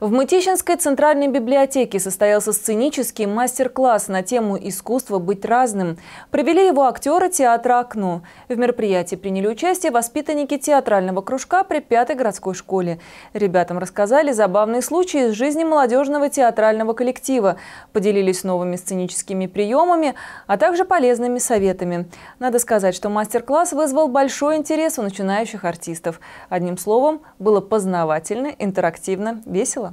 В Мытищинской центральной библиотеке состоялся сценический мастер-класс на тему искусства быть разным». Провели его актеры театра «Окно». В мероприятии приняли участие воспитанники театрального кружка при пятой городской школе. Ребятам рассказали забавные случаи из жизни молодежного театрального коллектива, поделились новыми сценическими приемами, а также полезными советами. Надо сказать, что мастер-класс вызвал большой интерес у начинающих артистов. Одним словом, было познавательно, интерактивно, весело.